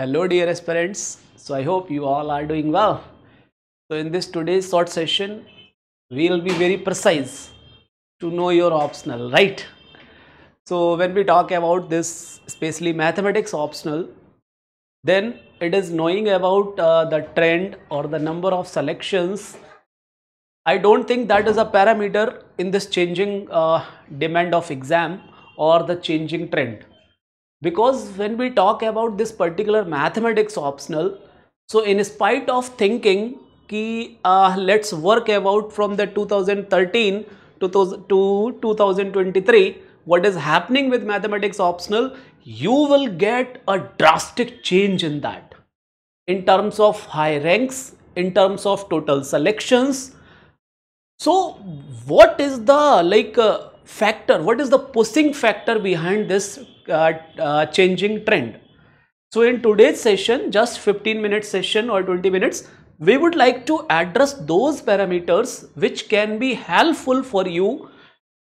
hello dear aspirants so i hope you all are doing well so in this today's short session we will be very precise to know your optional right so when we talk about this especially mathematics optional then it is knowing about uh, the trend or the number of selections i don't think that is a parameter in this changing uh, demand of exam or the changing trend because when we talk about this particular mathematics optional so in spite of thinking ki uh, let's work about from the 2013 to, to 2023 what is happening with mathematics optional you will get a drastic change in that in terms of high ranks in terms of total selections so what is the like uh, factor what is the pushing factor behind this uh, uh, changing trend. So in today's session, just 15 minute session or 20 minutes, we would like to address those parameters which can be helpful for you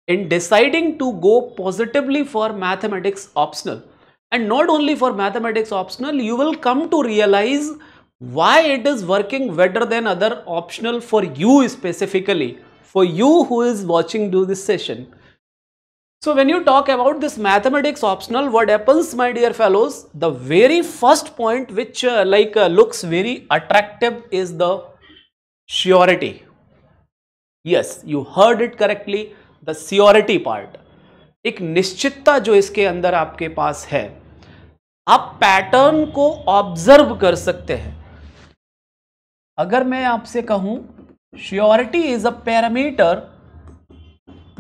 in deciding to go positively for mathematics optional. And not only for mathematics optional, you will come to realize why it is working better than other optional for you specifically, for you who is watching do this session. So when you talk about this mathematics optional, what happens my dear fellows, the very first point which uh, like uh, looks very attractive is the surety. Yes, you heard it correctly, the surety part. एक निश्चितता जो इसके अंदर आपके पास है आप pattern को observe कर सकते हैं अगर मैं आपसे कहूं surety is a parameter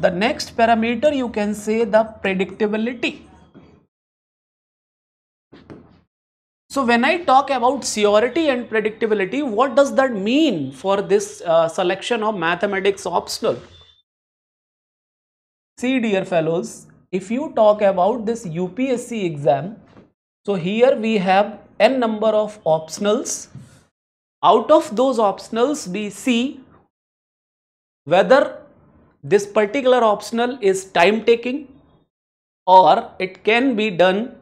the next parameter you can say the predictability so when i talk about surety and predictability what does that mean for this uh, selection of mathematics optional see dear fellows if you talk about this upsc exam so here we have n number of optionals out of those optionals we see whether this particular optional is time taking or it can be done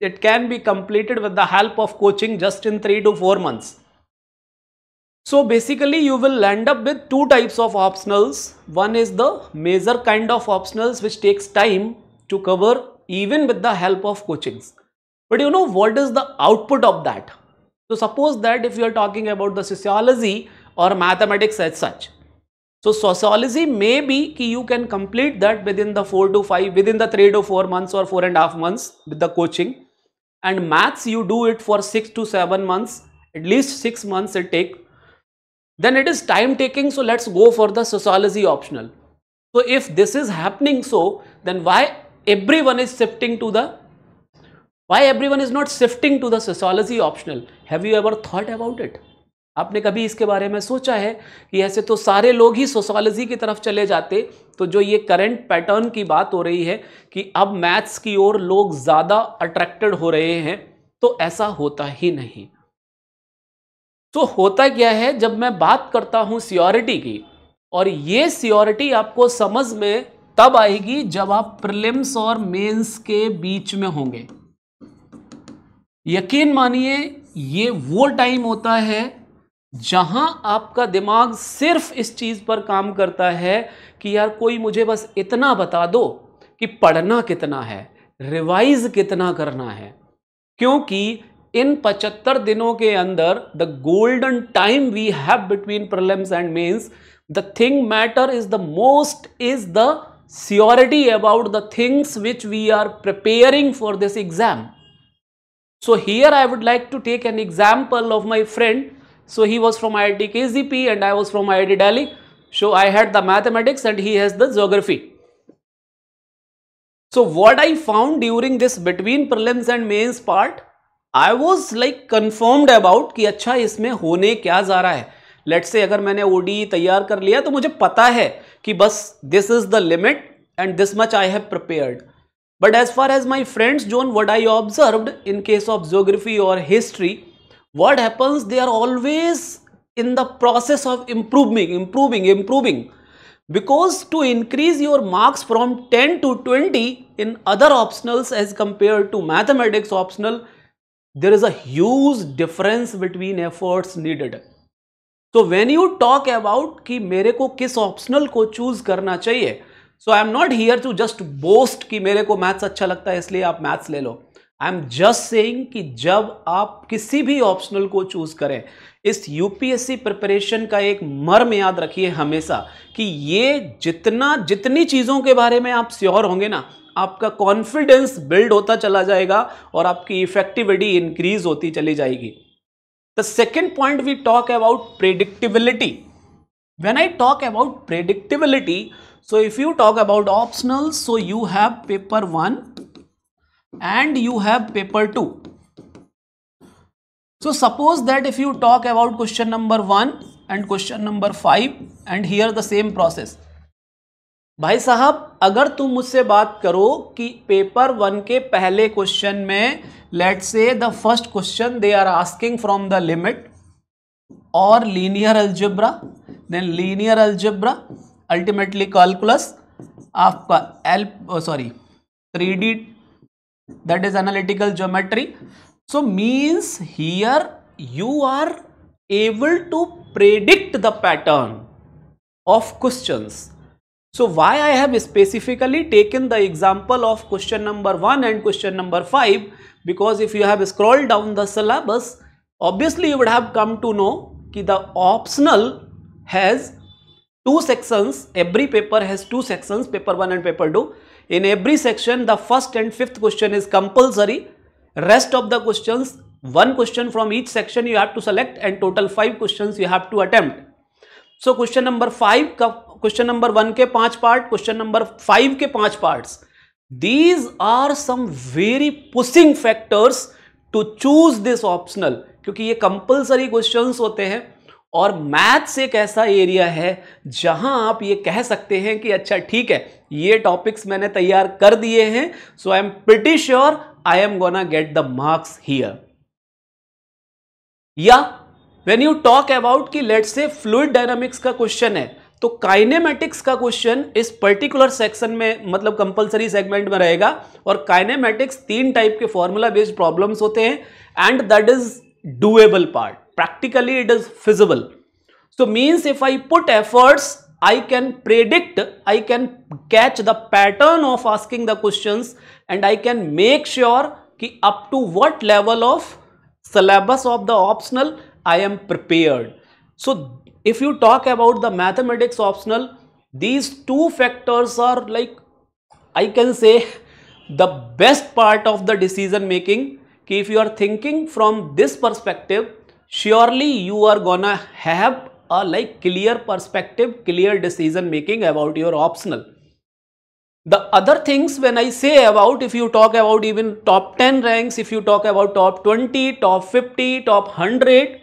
it can be completed with the help of coaching just in 3 to 4 months so basically you will end up with two types of optionals one is the major kind of optionals which takes time to cover even with the help of coachings but you know what is the output of that so suppose that if you are talking about the sociology or mathematics as such so sociology may be ki you can complete that within the 4 to 5, within the 3 to 4 months or 4 and a half months with the coaching. And maths you do it for 6 to 7 months, at least 6 months it take. Then it is time taking so let's go for the sociology optional. So if this is happening so then why everyone is shifting to the why everyone is not shifting to the sociology optional? Have you ever thought about it? आपने कभी इसके बारे में सोचा है कि ऐसे तो सारे लोग ही सोशोलॉजी की तरफ चले जाते तो जो ये करंट पैटर्न की बात हो रही है कि अब मैथ्स की ओर लोग ज़्यादा अट्रैक्टेड हो रहे हैं तो ऐसा होता ही नहीं तो होता क्या है जब मैं बात करता हूँ सियोरिटी की और ये सियोरिटी आपको समझ में तब आएगी जब आप प्रिलिम्स और मेन्स के बीच में होंगे यकीन मानिए ये वो टाइम होता है जहां आपका दिमाग सिर्फ इस चीज़ पर काम करता है कि यार कोई मुझे बस इतना बता दो कि पढ़ना कितना है रिवाइज कितना करना है क्योंकि इन पचहत्तर दिनों के अंदर the golden time we have between prelims and mains the thing matter is the most is the surety about the things which we are preparing for this exam so here I would like to take an example of my friend So he was from IIT kgp and I was from IIT Delhi. So I had the mathematics and he has the geography. So what I found during this between prelims and mains part, I was like confirmed about ki acha isme hone kya ja raha hai let's say अगर मैंने ओ तैयार कर लिया तो मुझे पता है कि बस this is the limit and this much I have prepared but as far as my friends zone what I observe in case of geography और history what happens they are always in the process of improving improving improving because to increase your marks from 10 to 20 in other optionals as compared to mathematics optional there is a huge difference between efforts needed so when you talk about कि मेरे को किस optional को choose करना चाहिए so I am not here to just boast कि मेरे को मैथ्स अच्छा लगता है इसलिए आप मैथ्स ले लो आई एम जस्ट सेइंग कि जब आप किसी भी ऑप्शनल को चूज करें इस यूपीएससी प्रिपरेशन का एक मर्म याद रखिए हमेशा कि ये जितना जितनी चीज़ों के बारे में आप श्योर होंगे ना आपका कॉन्फिडेंस बिल्ड होता चला जाएगा और आपकी इफेक्टिविटी इंक्रीज होती चली जाएगी the second point we talk about predictability when I talk about predictability so if you talk about optional so you have paper one and you have paper two so suppose that if you talk about question number one and question number five and here the same process भाई साहब अगर तुम मुझसे बात करो कि paper one के पहले क्वेश्चन में let's say the first question they are asking from the limit और linear algebra then linear algebra ultimately calculus आपका L sorry three D that is analytical geometry. So means here you are able to predict the pattern of questions. So why I have specifically taken the example of question number 1 and question number 5 because if you have scrolled down the syllabus obviously you would have come to know that the optional has two sections every paper has two sections paper 1 and paper 2 in every section the first and fifth question is compulsory rest of the questions one question from each section you have to select and total five questions you have to attempt so question number five का question number one के पांच part question number five के पांच parts these are some very pushing factors to choose this optional क्योंकि ये compulsory questions होते हैं और मैथ्स एक ऐसा एरिया है जहां आप ये कह सकते हैं कि अच्छा ठीक है ये टॉपिक्स मैंने तैयार कर दिए हैं so I am pretty sure I am gonna get the marks here या वेन यू टॉक अबाउट कि लेट से फ्लूड डायनामिक्स का क्वेश्चन है तो काइनेमेटिक्स का क्वेश्चन इस पर्टिकुलर सेक्शन में मतलब कंपलसरी सेगमेंट में रहेगा और काइनेमेटिक्स तीन टाइप के फॉर्मूला बेस्ड प्रॉब्लम्स होते हैं and that is doable part practically it is feasible. So means if I put efforts, I can predict, I can catch the pattern of asking the questions and I can make sure ki up to what level of syllabus of the optional I am prepared. So if you talk about the mathematics optional, these two factors are like I can say the best part of the decision making. Ki if you are thinking from this perspective, surely you are gonna have a like clear perspective, clear decision making about your optional. The other things when I say about if you talk about even top 10 ranks, if you talk about top 20, top 50, top 100,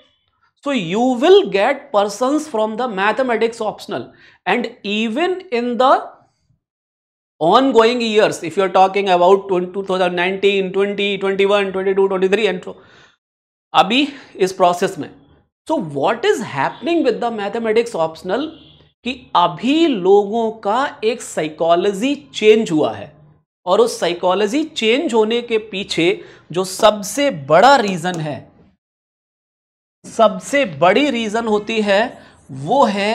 so you will get persons from the mathematics optional and even in the ongoing years, if you are talking about 2019, 20, 21, 22, 23 and so अभी इस process में so what is happening with the mathematics optional कि अभी लोगों का एक psychology change हुआ है और उस साइकोलॉजी चेंज होने के पीछे जो सबसे बड़ा रीजन है सबसे बड़ी रीजन होती है वो है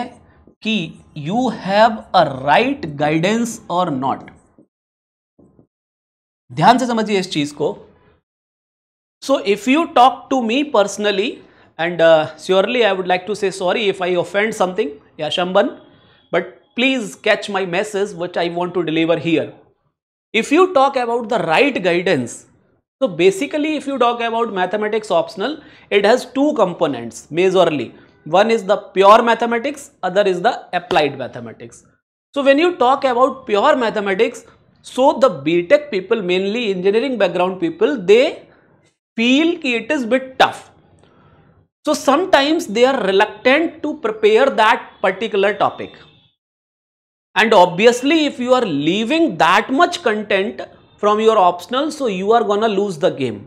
कि you have a right guidance और नॉट ध्यान से समझिए इस चीज को So if you talk to me personally and uh, surely I would like to say sorry if I offend something, yeah Shamban, but please catch my message which I want to deliver here. If you talk about the right guidance, so basically if you talk about mathematics optional, it has two components majorly. One is the pure mathematics, other is the applied mathematics. So when you talk about pure mathematics, so the BTEC people mainly engineering background people, they feel की it is bit tough so sometimes they are reluctant to prepare that particular topic and obviously if you are leaving that much content from your optional so you are gonna lose the game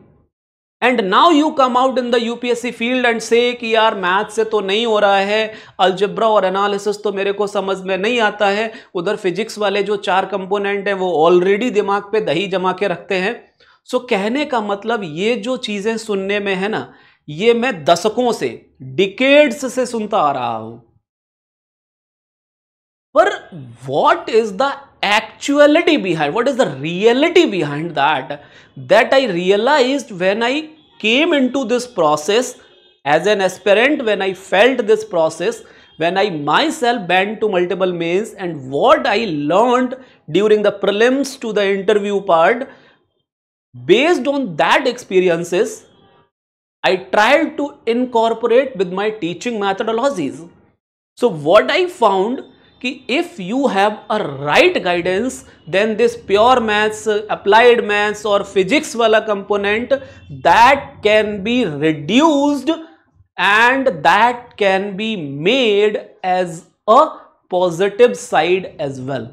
and now you come out in the UPSC field and say कि यार math से तो नहीं हो रहा है algebra और analysis तो मेरे को समझ में नहीं आता है उधर फिजिक्स वाले जो चार कंपोनेंट हैं वो ऑलरेडी दिमाग पे दही जमा के रखते हैं सो कहने का मतलब ये जो चीज़ें सुनने में है ना ये मैं दशकों से डिकेड्स से सुनता आ रहा हूं पर what is the actuality behind what is the reality behind that that I realise when I came in to this process as an aspirant when I felt this process I myself band to multiple mains and what I learn during the prelims to the interview part Based on that experiences, I tried to incorporate with my teaching methodologies. So what I found कि if you have a right guidance, then this pure maths, applied maths or physics वाला component that can be reduced and that can be made as a positive side as well.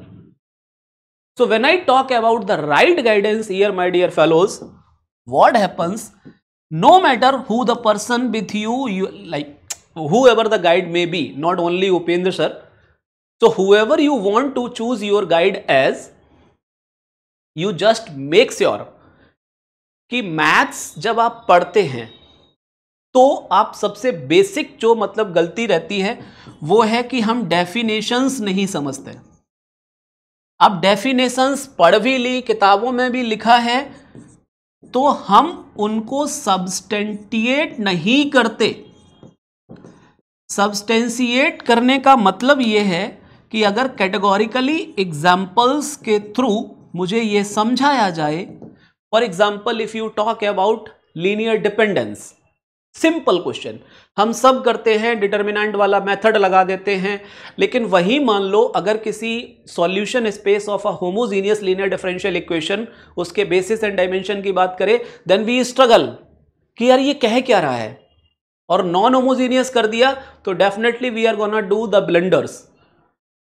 So when I talk about the right guidance here, my dear fellows, what happens? No matter who the person with you, you like whoever the guide may be, not only Upendra sir. So whoever you want to choose your guide as, you just make sure कि maths जब आप पढ़ते हैं तो आप सबसे basic जो मतलब गलती रहती है वो है कि हम डेफिनेशंस नहीं समझते हैं। अब डेफिनेशंस पढ़ भी ली किताबों में भी लिखा है तो हम उनको सब्सटेंटिएट नहीं करते सब्सटेंसिएट करने का मतलब ये है कि अगर कैटेगोरिकली एग्जाम्पल्स के थ्रू मुझे ये समझाया जाए for example if you talk about linear dependence simple question हम सब करते हैं डिटर्मिनेंट वाला मेथड लगा देते हैं लेकिन वही मान लो अगर किसी solution space of a homogeneous linear differential equation उसके बेसिस एंड डायमेंशन की बात करें देन वी स्ट्रगल कि यार ये कह क्या रहा है और नॉन होमोजीनियस कर दिया तो definitely we are gonna do the blenders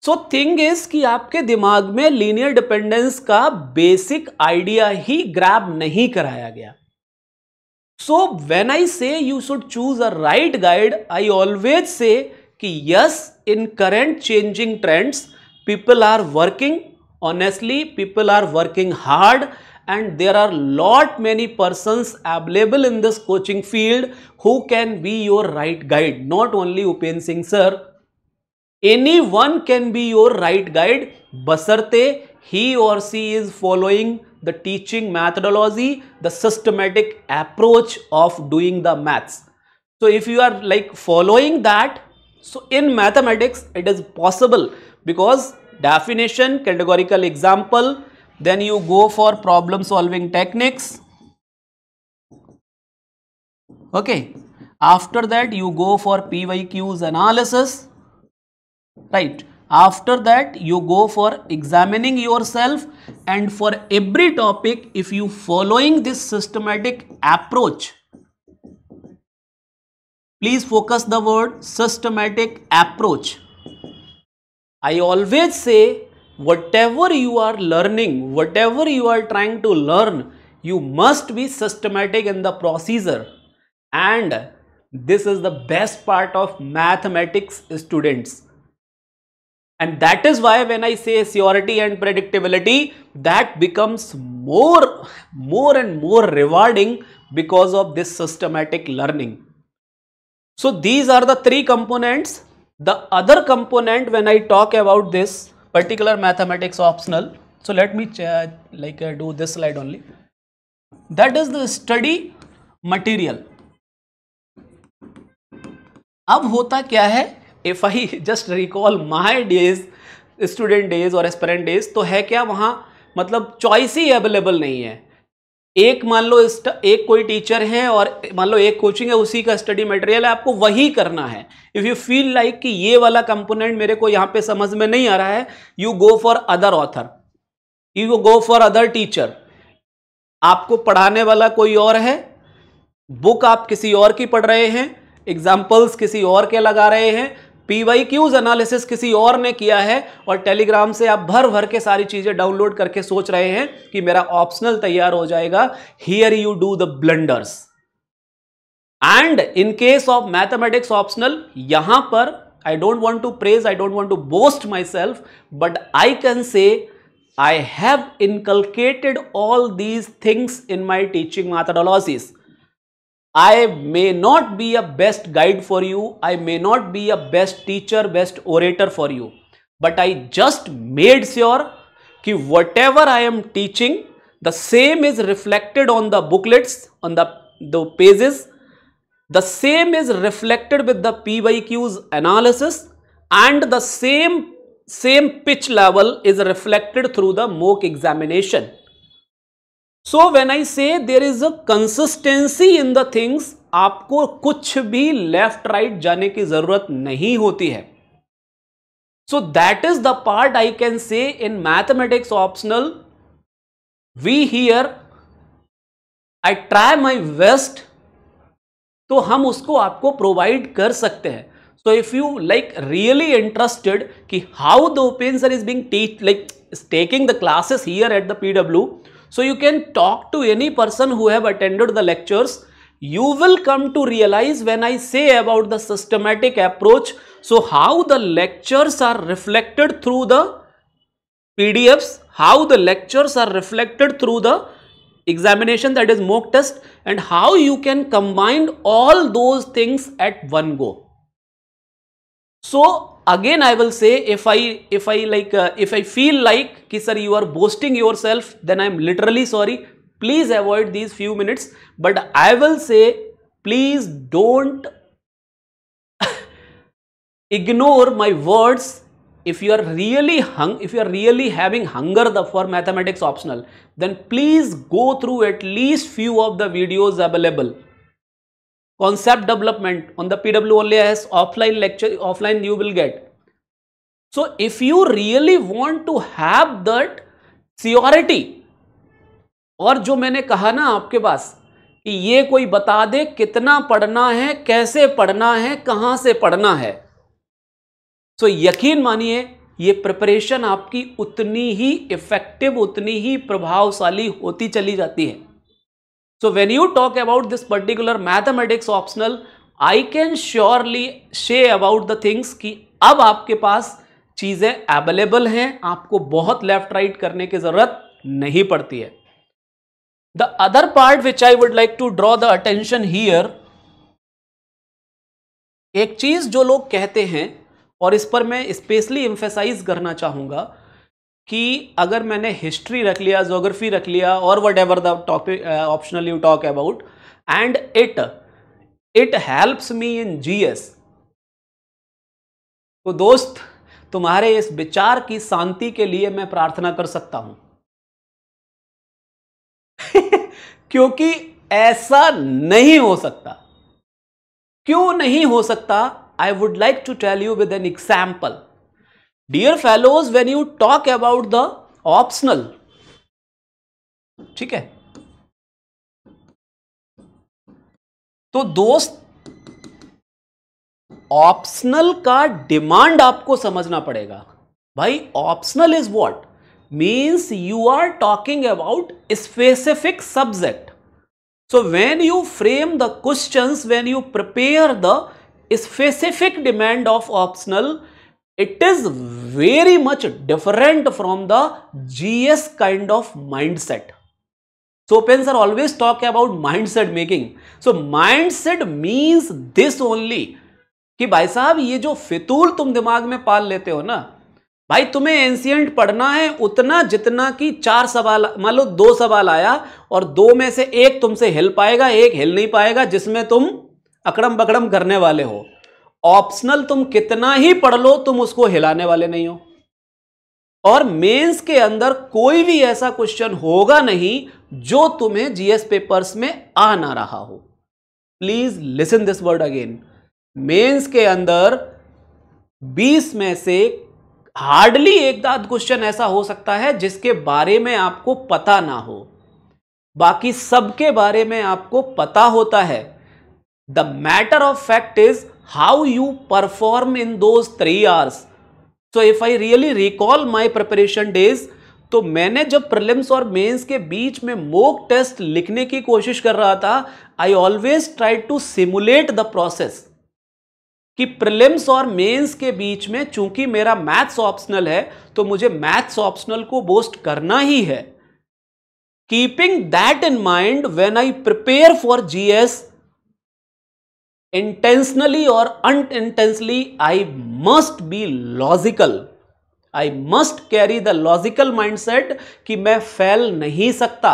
so thing is कि आपके दिमाग में लीनियर डिपेंडेंस का बेसिक आइडिया ही ग्रैब नहीं कराया गया So when I say you should choose a right guide, I always say कि yes, in current changing trends, people are working honestly. People are working hard, and there are lot many persons available in this coaching field who can be your right guide not only upen singh sir anyone can be your right guide basarte he or she is following the teaching methodology, the systematic approach of doing the maths. So if you are like following that, so in mathematics it is possible because definition, categorical example, then you go for problem solving techniques. Okay. After that you go for PYQ's analysis. Right after that you go for examining yourself and for every topic if you following this systematic approach please focus the word systematic approach i always say whatever you are learning whatever you are trying to learn you must be systematic in the procedure and this is the best part of mathematics students and that is why when I say surety and predictability, that becomes more, more and more rewarding because of this systematic learning. So these are the three components. The other component when I talk about this particular mathematics optional, so let me like uh, do this slide only. That is the study material. अब होता क्या है if I just recall my days student days और aspirant days तो है क्या वहाँ मतलब चॉइस ही अवेलेबल नहीं है एक मान लो एक कोई टीचर है और मान लो एक कोचिंग है उसी का स्टडी मटेरियल है आपको वही करना है इफ़ यू फील लाइक कि ये वाला कंपोनेंट मेरे को यहाँ पे समझ में नहीं आ रहा है you go for other author you go for other teacher आपको पढ़ाने वाला कोई और है बुक आप किसी और की पढ़ रहे हैं एग्जाम्पल्स किसी और के लगा रहे हैं पीवाई क्यूज एनालिसिस किसी और ने किया है और टेलीग्राम से आप भर भर के सारी चीज़ें डाउनलोड करके सोच रहे हैं कि मेरा ऑप्शनल तैयार हो जाएगा here you do the blenders and in case of mathematics optional यहां पर I don't want to praise I don't want to boast myself but I can say I have inculcated all these things in my teaching methodologies I may not be a best guide for you. I may not be a best teacher, best orator for you. But I just made sure कि whatever I am teaching, the same is reflected on the booklets, on the, the pages. The same is reflected with the PYQ's analysis and the same, same pitch level is reflected through the mock examination. So when I say there is a consistency in the things आपको कुछ भी left right right जाने की जरूरत नहीं होती है so that is the part I can say in mathematics optional we here I try my best तो हम उसको आपको प्रोवाइड कर सकते हैं so if you like really interested कि how the open is being teach like taking the the here at the the pw So you can talk to any person who have attended the lectures. You will come to realize when I say about the systematic approach. So how the lectures are reflected through the PDFs, how the lectures are reflected through the examination that is mock test and how you can combine all those things at one go. So again I will say if I if I like uh, if I feel like ki sir you are boasting yourself then I am literally sorry please avoid these few minutes but I will say please don't ignore my words if you are really hung if you are really having hunger for mathematics optional then please go through at least few of the videos available concept development on the PWLAS offline lecture, offline you will get. So if you really want to have that surety और जो मैंने कहा ना आपके पास कि ये कोई बता दे कितना पढ़ना है कैसे पढ़ना है कहां से पढ़ना है सो so, यकीन मानिए ये प्रिपरेशन आपकी उतनी ही इफेक्टिव उतनी ही प्रभावशाली होती चली जाती है So when you talk about this particular mathematics optional, I can surely say about the things कि अब आपके पास चीज़ें अवेलेबल हैं आपको बहुत लेफ्ट राइट right करने की ज़रूरत नहीं पड़ती है the other part which I would like to draw the attention here एक चीज़ जो लोग कहते हैं और इस पर मैं स्पेशली इंफेसाइज करना चाहूंगा कि अगर मैंने हिस्ट्री रख लिया जोग्राफी रख लिया और whatever the topic optional you talk about and it it helps me in GS तो दोस्त तुम्हारे इस विचार की शांति के लिए मैं प्रार्थना कर सकता हूं क्योंकि ऐसा नहीं हो सकता क्यों नहीं हो सकता I would like to tell you with an example dear fellows when you talk about the optional ठीक है तो दोस्त ऑप्शनल का डिमांड आपको समझना पड़ेगा भाई optional is what means you are talking about specific subject so when you frame the question when you prepare the specific demand of optional it is very much different from the G S kind of mind set so pens are always talk about mind set making so mind set means this only कि भाई साहब ये जो फितूल तुम दिमाग में पाल लेते हो ना भाई तुम्हें एंसियंट पढ़ना है उतना जितना कि चार सवाल मान लो दो सवाल आया और दो में से एक तुमसे हिल पाएगा एक हिल नहीं पाएगा जिसमें तुम अकड़म बकड़म करने वाले हो ऑप्शनल तुम कितना ही पढ़ लो तुम उसको हिलाने वाले नहीं हो और मेंस के अंदर कोई भी ऐसा क्वेश्चन होगा नहीं जो तुम्हें जीएस पेपर्स में आ ना रहा हो please listen this word again mains के अंदर 20 में से हार्डली एक दाद क्वेश्चन ऐसा हो सकता है जिसके बारे में आपको पता ना हो बाकी सबके बारे में आपको पता होता है the matter of fact is how you perform in those three hours. So if I really recall my preparation days, तो मैंने जब प्रिलिम्स और मेंस के बीच में मोक टेस्ट लिखने की कोशिश कर रहा था I always try to simulate the process कि प्रिलिम्स और मेंस के बीच में चूंकि मेरा मैथ्स ऑप्शनल है तो मुझे मैथ्स ऑप्शनल को बोस्ट करना ही है keeping that in mind when I prepare for GS intentionally और intensely I must be logical I must carry the logical mindset कि मैं फैल नहीं सकता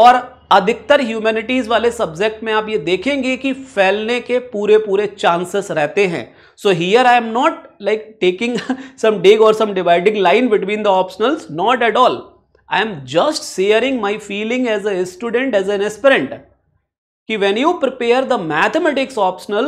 और अधिकतर ह्यूमैनिटीज वाले सब्जेक्ट में आप ये देखेंगे कि फैलने के पूरे पूरे चांसेस रहते हैं so here I am not like taking some dig और some dividing line between the optionals not at all I am just sharing my feeling as a student as an aspirant कि when you prepare the mathematics optional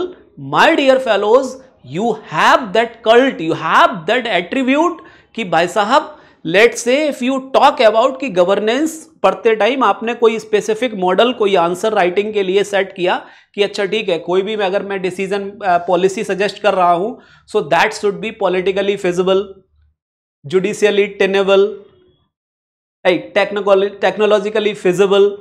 my dear fellows you have that cult you have that attribute कि भाई साहब let say if you talk about कि governance पढ़ते time आपने कोई specific model कोई answer writing के लिए सेट किया कि अच्छा ठीक है कोई भी मैं अगर मैं डिसीजन पॉलिसी सजेस्ट कर रहा हूं so that should be politically feasible judicially tenable technologically feasible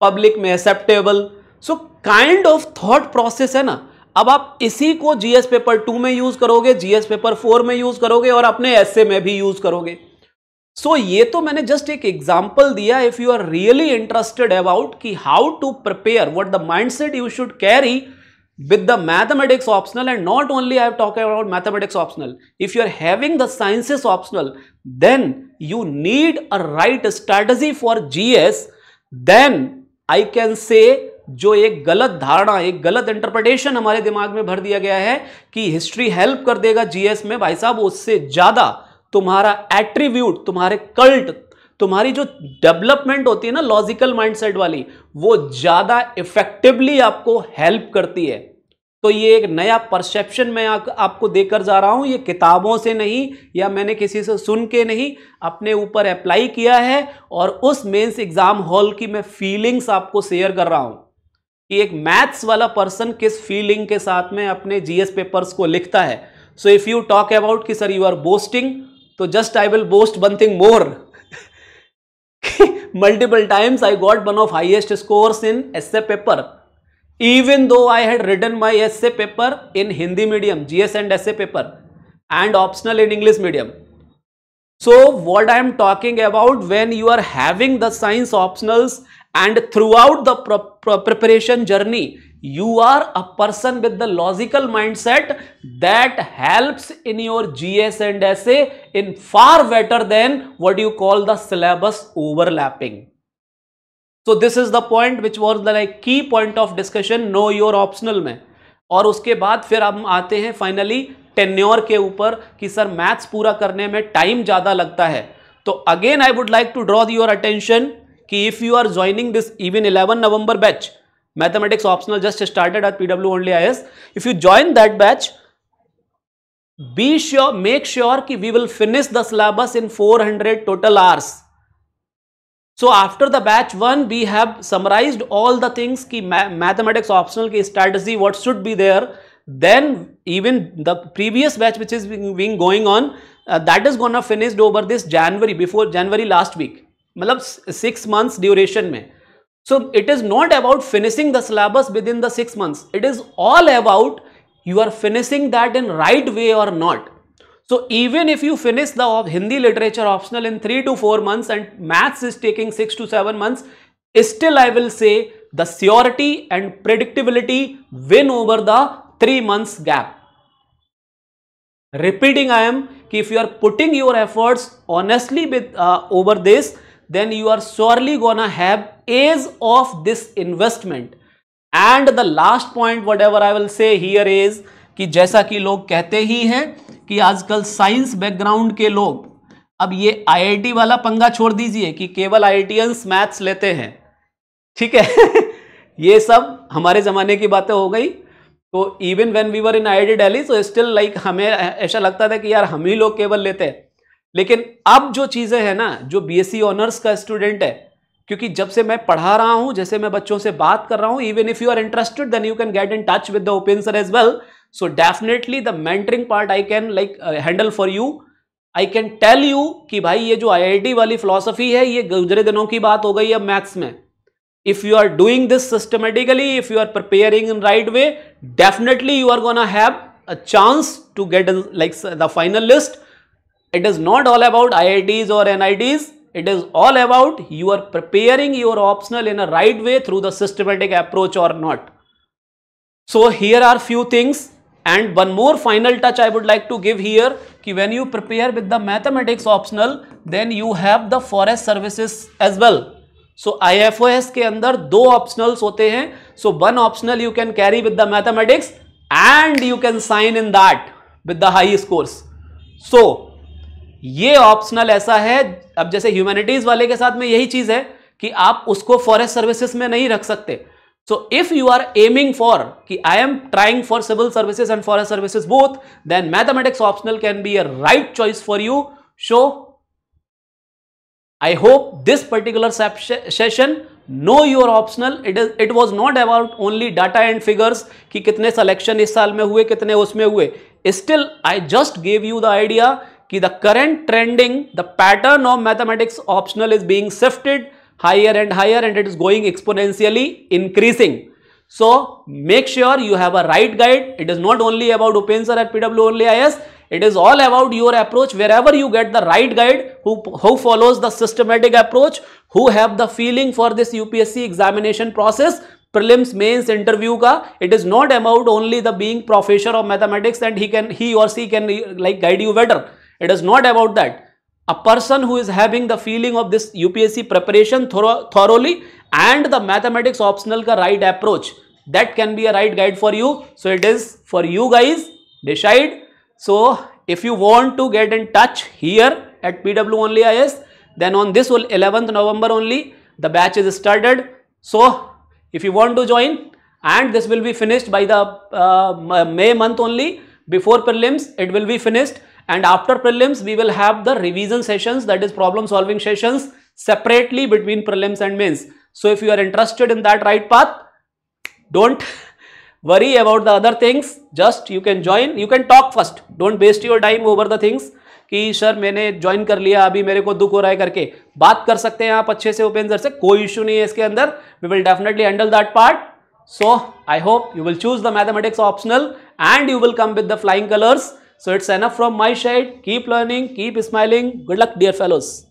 public में acceptable so kind of thought process है ना अब आप इसी को जीएस पेपर टू में यूज करोगे जीएस पेपर फोर में यूज करोगे और अपने एसए में भी यूज करोगे सो so, ये तो मैंने जस्ट एक एग्जांपल दिया if you are really interested about कि how to prepare what the mindset you should carry with the mathematics optional and not only I talk about mathematics optional if you are having the sciences optional then you need a right strategy for GS then I can say जो एक गलत धारणा एक गलत interpretation हमारे दिमाग में भर दिया गया है कि हिस्ट्री हेल्प कर देगा जीएस में भाई साहब उससे ज़्यादा तुम्हारा एट्रीब्यूट तुम्हारे कल्ट तुम्हारी जो डेवलपमेंट होती है ना लॉजिकल माइंडसेट वाली वो ज़्यादा इफेक्टिवली आपको हेल्प करती है तो ये एक नया परसेप्शन मैं आ, आपको देकर जा रहा हूँ ये किताबों से नहीं या मैंने किसी से सुन के नहीं अपने ऊपर अप्लाई किया है और उस मेंस एग्ज़ाम हॉल की मैं फीलिंग्स आपको शेयर कर रहा हूँ कि एक मैथ्स वाला पर्सन किस फीलिंग के साथ में अपने जीएस पेपर्स को लिखता है so if you talk about कि सर यू आर बोस्टिंग तो just I will boast one thing more multiple times I got one of highest scores in S paper even though I had written my essay paper in Hindi medium, GS and essay paper and optional in English medium. So what I am talking about when you are having the science optionals and throughout the preparation journey, you are a person with the logical mindset that helps in your GS and essay in far better than what you call the syllabus overlapping. So this is the point which was the like key point of discussion know your optional में और उसके बाद फिर हम आते हैं finally tenure के ऊपर कि सर मैथ्स पूरा करने में टाइम ज़्यादा लगता है तो again I would like to draw your attention कि if you are joining this even 11 November batch mathematics optional just started at PW only I S if you join that batch be sure make sure कि we will finish the syllabus in 400 total hours So after the batch 1 we have summarized all the things ki mathematics optional ki strategy what should be there then even the previous batch which is being, going on uh, that is gonna finish over this January before January last week मतलब six months duration में so it is not about finishing the syllabus within the six months it is all about you are finishing that in right way or not So even if you finish the Hindi literature optional in 3 to 4 months and maths is taking 6 to 7 months, still I will say the surety and predictability win over the 3 months gap. Repeating I am, if you are putting your efforts honestly with, uh, over this, then you are surely gonna have age of this investment. And the last point whatever I will say here is, कि जैसा कि लोग कहते ही हैं कि आजकल science background के लोग अब ये आईआईटी वाला पंगा छोड़ दीजिए कि केवल आई मैथ्स लेते हैं ठीक है ये सब हमारे ज़माने की बातें हो गई तो even when we were in I D Delhi so still like हमें ऐसा लगता था कि यार हम ही लोग केवल लेते हैं लेकिन अब जो चीज़ें हैं ना जो बीएससी ऑनर्स e का स्टूडेंट है क्योंकि जब से मैं पढ़ा रहा हूँ जैसे मैं बच्चों से बात कर रहा हूँ even if you are interested then you can get in touch with the ओपेंसर as well So definitely the mentoring part I can like uh, handle for you. I can tell you कि भाई ये IIT वाली philosophy है ये गुजरे दिनों की बात हो गई maths If you are doing this systematically, if you are preparing in the right way, definitely you are gonna have a chance to get a, the final list. It is not all about IITs or NITs. It is all about you are preparing your optional in a right way through the systematic approach or not. So here are a few things and one more final touch i would like to give here ki when you prepare with the mathematics optional then you have the forest services as well so I F O S के अंदर दो optionals होते हैं so one optional you can carry with the mathematics and you can sign in that with the high scores so ये optional ऐसा है अब जैसे ह्यूमैनिटीज वाले के साथ में यही चीज है कि आप उसको फॉरेस्ट सर्विसेज में नहीं रख सकते So if you are aiming for, ki I am trying for civil services and forest services both, then mathematics optional can be a right choice for you. So I hope this particular session know your optional. It is it was not about only data and figures कि कितने selection इस साल में हुए कितने उसमें हुए. Still I just gave you the idea कि the current trending, the pattern of mathematics optional is being shifted higher and higher and it is going exponentially increasing. So make sure you have a right guide. It is not only about Upensar at PW only IS. It is all about your approach wherever you get the right guide who, who follows the systematic approach, who have the feeling for this UPSC examination process, prelims mains interview ka it is not about only the being professor of mathematics and he can he or she can like guide you better it is not about that a person who is having the feeling of this UPSC preparation thoroughly and the mathematics optional ka right approach that can be a right guide for you. So it is for you guys decide. So if you want to get in touch here at PW only IS then on this 11th November only the batch is started. So if you want to join and this will be finished by the uh, May month only before prelims it will be finished. and after prelims we will have the revision sessions that is problem solving sessions separately between prelims and mains so if you are interested in that right path don't worry about the other things just you can join you can talk first don't waste your time over the things कि sir मैंने join कर लिया अभी मेरे को दुख हो रहा है करके बात कर सकते हैं आप अच्छे से उपेंद्र से कोई इश्यू नहीं है इसके अंदर we will definitely handle that part so I hope you will choose the mathematics optional and you will come with the flying colours So it's enough from my side. Keep learning, keep smiling. Good luck dear fellows.